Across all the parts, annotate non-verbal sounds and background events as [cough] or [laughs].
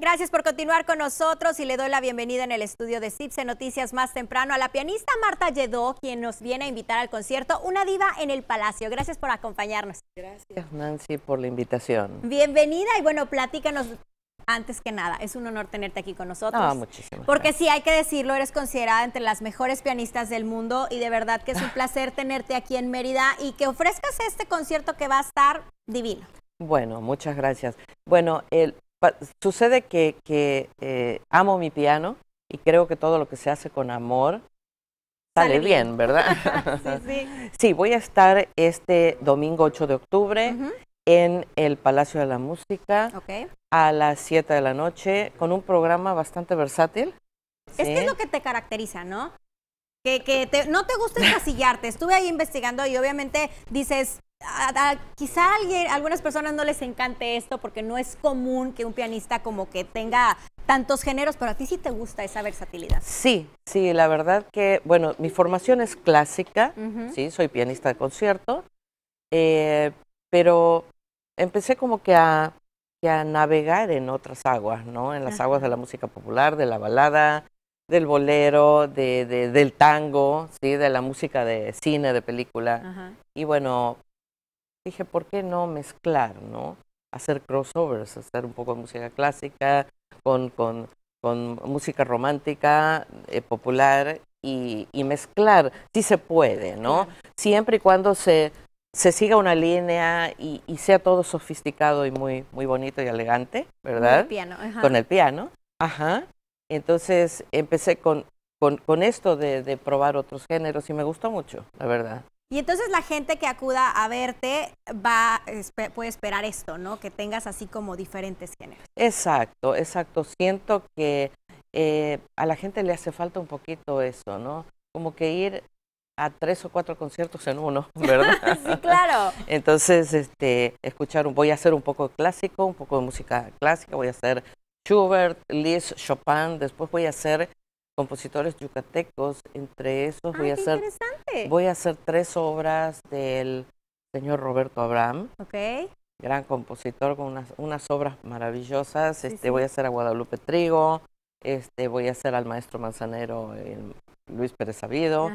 Gracias por continuar con nosotros y le doy la bienvenida en el estudio de CIPSE Noticias más temprano a la pianista Marta Lledó, quien nos viene a invitar al concierto Una Diva en el Palacio. Gracias por acompañarnos. Gracias, Nancy, por la invitación. Bienvenida y bueno, platícanos antes que nada, es un honor tenerte aquí con nosotros. Ah, muchísimas muchísimas Porque sí, hay que decirlo, eres considerada entre las mejores pianistas del mundo y de verdad que es un [laughs] placer tenerte aquí en Mérida y que ofrezcas este concierto que va a estar divino. Bueno, muchas gracias. Bueno, el, sucede que, eh, amo mi piano y creo que todo lo que se hace con amor sale, bien. ¿verdad? [laughs] sí, sí. sí, voy a estar este domingo 8 de octubre en el Palacio de la Música a las 7 de la noche con un programa bastante versátil. Es que es lo que te caracteriza, ¿no? Que, no te gusta encasillarte. Estuve ahí investigando y obviamente dices, quizá a alguien, algunas personas no les encante esto porque no es común que un pianista como que tenga tantos géneros, pero a ti sí te gusta esa versatilidad. Sí, sí, la verdad que, bueno, mi formación es clásica, sí, soy pianista de concierto, eh, pero empecé como que a, navegar en otras aguas, ¿no? En las aguas de la música popular, de la balada, del bolero, de, del tango, ¿sí? de la música de cine, de película. Y bueno, dije, ¿por qué no mezclar, no? Hacer crossovers, hacer un poco de música clásica con, música romántica, eh, popular y, mezclar, sí se puede, ¿no? Siempre y cuando se, se siga una línea y, sea todo sofisticado y muy, muy bonito y elegante, ¿verdad? Con el piano, ajá. Con el piano, ajá. Entonces empecé con, con, esto de, probar otros géneros y me gustó mucho, la verdad. Y entonces la gente que acuda a verte va, puede esperar esto, ¿no? Que tengas así como diferentes géneros. Exacto, exacto. Siento que eh, a la gente le hace falta un poquito eso, ¿no? Como que ir a tres o cuatro conciertos en uno, [laughs] ¿verdad? sí, claro. Entonces, este, escuchar, un, voy a hacer un poco de clásico, un poco de música clásica, voy a hacer Schubert, Liszt, Chopin, después voy a hacer compositores yucatecos, entre esos voy ah, a hacer Voy a hacer tres obras del señor Roberto Abraham. Gran compositor con unas, obras maravillosas. este, Voy a hacer a Guadalupe Trigo, este, voy a hacer al maestro manzanero Luis Pérez Sabido.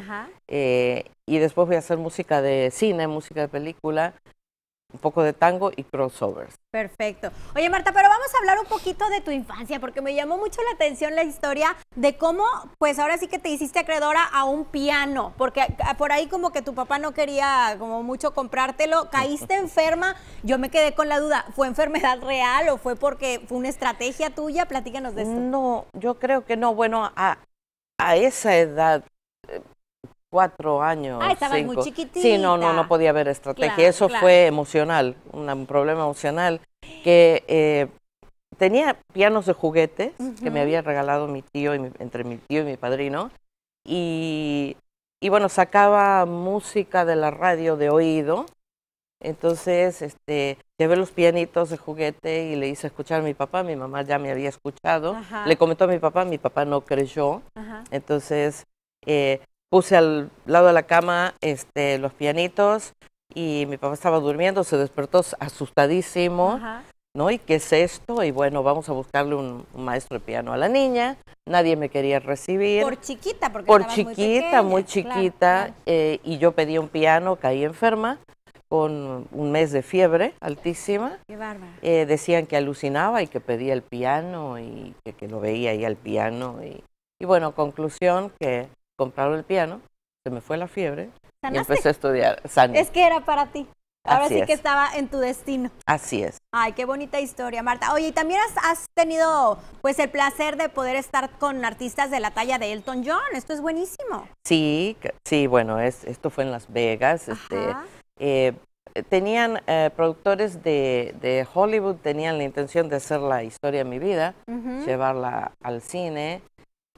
Eh, y después voy a hacer música de cine, música de película un poco de tango y crossovers. Perfecto. Oye, Marta, pero vamos a hablar un poquito de tu infancia, porque me llamó mucho la atención la historia de cómo, pues ahora sí que te hiciste acreedora a un piano, porque por ahí como que tu papá no quería como mucho comprártelo, caíste [laughs] enferma, yo me quedé con la duda, ¿fue enfermedad real o fue porque fue una estrategia tuya? Platícanos de eso. No, yo creo que no. Bueno, a, a esa edad cuatro años. Ah, estaba muy chiquitita. Sí, no, no, no podía haber estrategia. Eso fue emocional, un, problema emocional que eh, tenía pianos de juguetes que me había regalado mi tío, entre mi tío y mi padrino, y, y, bueno, sacaba música de la radio de oído, entonces este, llevé los pianitos de juguete y le hice escuchar a mi papá, mi mamá ya me había escuchado, le comentó a mi papá, mi papá no creyó, entonces eh, puse al lado de la cama este, los pianitos y mi papá estaba durmiendo, se despertó asustadísimo, ¿no? ¿Y qué es esto? Y bueno, vamos a buscarle un, maestro de piano a la niña. Nadie me quería recibir. Por chiquita, porque Por chiquita, muy, pequeña, muy chiquita. eh, y yo pedí un piano, caí enferma con un mes de fiebre altísima. Qué bárbaro. Eh, decían que alucinaba y que pedía el piano y que, que lo veía ahí al piano. y bueno, conclusión que compraron el piano, se me fue la fiebre y empecé a estudiar. Es que era para ti. Ahora sí que estaba en tu destino. Así es. Ay, qué bonita historia, Marta. Oye, y también has, tenido pues el placer de poder estar con artistas de la talla de Elton John. Esto es buenísimo. Sí, sí, bueno, es, esto fue en Las Vegas. Este, eh, tenían eh, productores de, Hollywood, tenían la intención de hacer la historia de mi vida, llevarla al cine.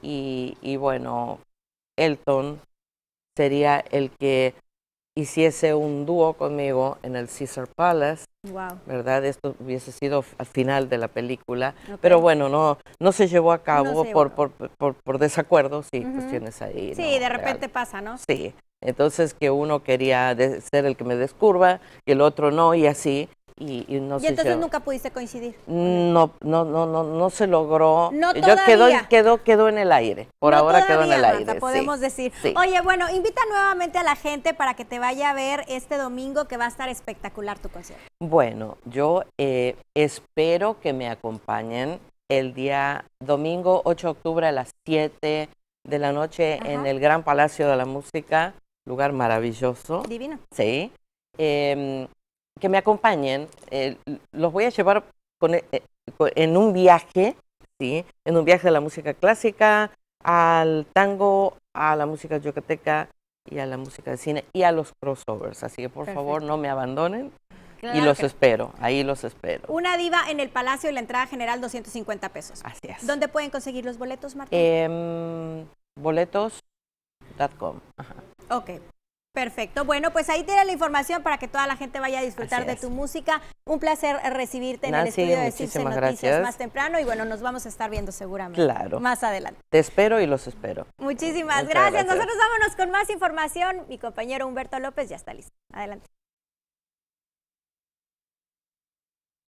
y bueno, Elton sería el que hiciese un dúo conmigo en el Caesar Palace, wow. ¿verdad? Esto hubiese sido al final de la película, pero bueno, no, no se llevó a cabo por, por, por, desacuerdos y cuestiones ahí. Sí, de repente pasa, ¿no? Sí, entonces que uno quería ser el que me descurva y el otro no y así, y, no ¿Y entonces nunca pudiste coincidir? No, no, no, no, no se logró. No Yo quedó, quedó, quedó en el aire. Por ahora quedó en el aire. podemos decir. Oye, bueno, invita nuevamente a la gente para que te vaya a ver este domingo que va a estar espectacular tu concierto. Bueno, yo eh, espero que me acompañen el día domingo 8 de octubre a las 7 de la noche en el Gran Palacio de la Música, lugar maravilloso. Divino. Sí. Em, que me acompañen, eh, los voy a llevar eh, con, en un viaje, ¿sí? En un viaje de la música clásica al tango, a la música yucateca y a la música de cine y a los crossovers. Así que por favor no me abandonen. y los espero, ahí los espero. Una diva en el Palacio y la entrada general 250 pesos. Así es. ¿Dónde pueden conseguir los boletos, Martín? Eh, em, boletos.com. Ok, Perfecto. Bueno, pues ahí tiene la información para que toda la gente vaya a disfrutar de tu música. Un placer eh, recibirte en el estudio de Circe Noticias más temprano y bueno, nos vamos a estar viendo seguramente. Claro. Más adelante. Te espero y los espero. Muchísimas gracias. gracias. Nosotros vámonos con más información. Mi compañero Humberto López ya está listo. Adelante.